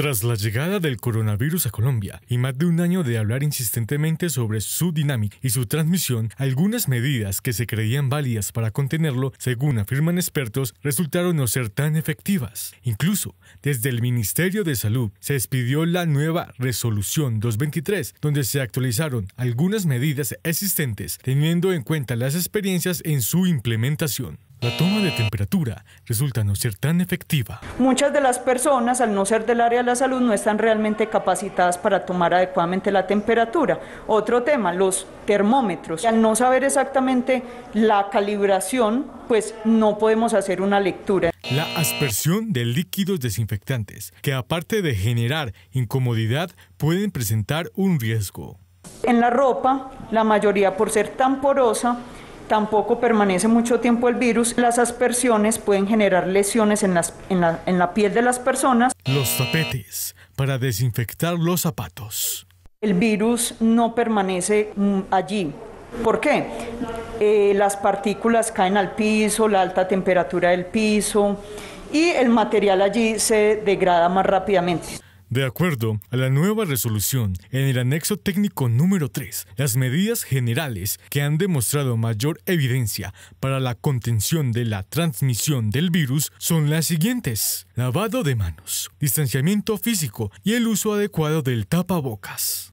Tras la llegada del coronavirus a Colombia y más de un año de hablar insistentemente sobre su dinámica y su transmisión, algunas medidas que se creían válidas para contenerlo, según afirman expertos, resultaron no ser tan efectivas. Incluso, desde el Ministerio de Salud se expidió la nueva Resolución 223, donde se actualizaron algunas medidas existentes, teniendo en cuenta las experiencias en su implementación. La toma de temperatura resulta no ser tan efectiva. Muchas de las personas, al no ser del área de la salud, no están realmente capacitadas para tomar adecuadamente la temperatura. Otro tema, los termómetros. Al no saber exactamente la calibración, pues no podemos hacer una lectura. La aspersión de líquidos desinfectantes, que aparte de generar incomodidad, pueden presentar un riesgo. En la ropa, la mayoría por ser tan porosa, tampoco permanece mucho tiempo el virus, las aspersiones pueden generar lesiones en, las, en, la, piel de las personas. Los tapetes para desinfectar los zapatos. El virus no permanece mm, allí. ¿Por qué? Eh, las partículas caen al piso, la alta temperatura del piso y el material allí se degrada más rápidamente. De acuerdo a la nueva resolución, en el anexo técnico número 3, las medidas generales que han demostrado mayor evidencia para la contención de la transmisión del virus son las siguientes. Lavado de manos, distanciamiento físico y el uso adecuado del tapabocas.